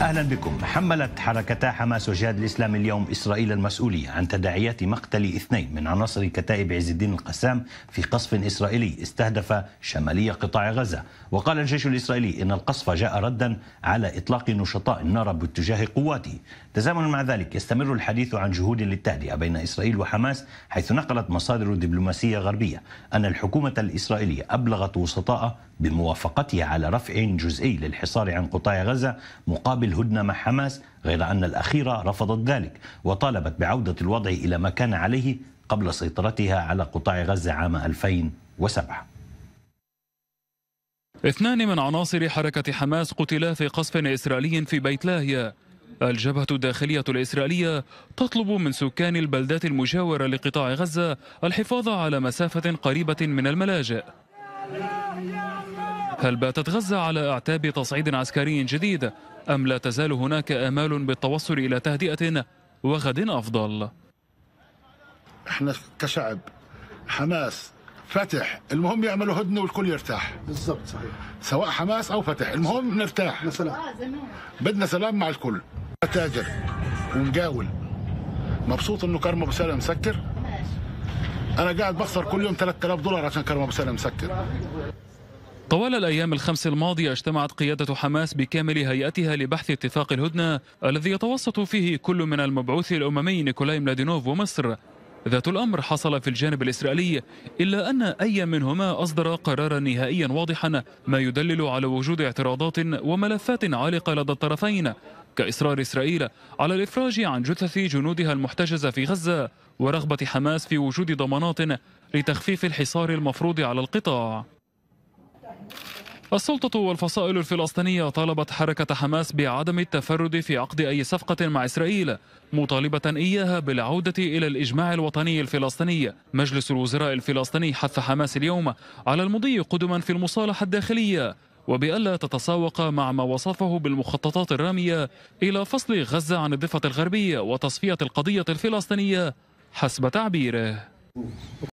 اهلا بكم حملت حركتا حماس وجهاد الاسلام اليوم اسرائيل المسؤوليه عن تداعيات مقتل اثنين من عناصر كتائب عز الدين القسام في قصف اسرائيلي استهدف شمالي قطاع غزه وقال الجيش الاسرائيلي ان القصف جاء ردا على اطلاق نشطاء النار باتجاه قواته تزامنا مع ذلك يستمر الحديث عن جهود للتهدئه بين اسرائيل وحماس حيث نقلت مصادر دبلوماسيه غربيه ان الحكومه الاسرائيليه ابلغت وسطاء بموافقته على رفع جزئي للحصار عن قطاع غزة مقابل هدنة مع حماس غير أن الأخيرة رفضت ذلك وطالبت بعودة الوضع إلى ما كان عليه قبل سيطرتها على قطاع غزة عام 2007 اثنان من عناصر حركة حماس قتلا في قصف إسرائيلي في بيت لاهيا الجبهة الداخلية الإسرائيلية تطلب من سكان البلدات المجاورة لقطاع غزة الحفاظ على مسافة قريبة من الملاجئ هل باتت غزة على أعتاب تصعيد عسكري جديد أم لا تزال هناك آمال بالتوصل إلى تهدئة وغد أفضل احنا كشعب حماس فتح المهم يعملوا هدنه والكل يرتاح بالضبط صحيح سواء حماس او فتح المهم نرتاح سلام بدنا سلام مع الكل تاجر ومقاول مبسوط انه كرم ابو سالم مسكر انا قاعد بخسر كل يوم 3000 دولار عشان كرم ابو سالم مسكر طوال الأيام الخمس الماضية اجتمعت قيادة حماس بكامل هيئتها لبحث اتفاق الهدنة الذي يتوسط فيه كل من المبعوث الأممي نيكولاي ملادينوف ومصر ذات الأمر حصل في الجانب الإسرائيلي إلا أن أي منهما أصدر قرارا نهائيا واضحا ما يدلل على وجود اعتراضات وملفات عالقة لدى الطرفين كإصرار إسرائيل على الإفراج عن جثث جنودها المحتجزة في غزة ورغبة حماس في وجود ضمانات لتخفيف الحصار المفروض على القطاع السلطة والفصائل الفلسطينية طالبت حركة حماس بعدم التفرد في عقد أي صفقة مع إسرائيل مطالبة إياها بالعودة إلى الإجماع الوطني الفلسطيني مجلس الوزراء الفلسطيني حث حماس اليوم على المضي قدما في المصالحة الداخلية وبألا تتساوق مع ما وصفه بالمخططات الرامية إلى فصل غزة عن الضفة الغربية وتصفية القضية الفلسطينية حسب تعبيره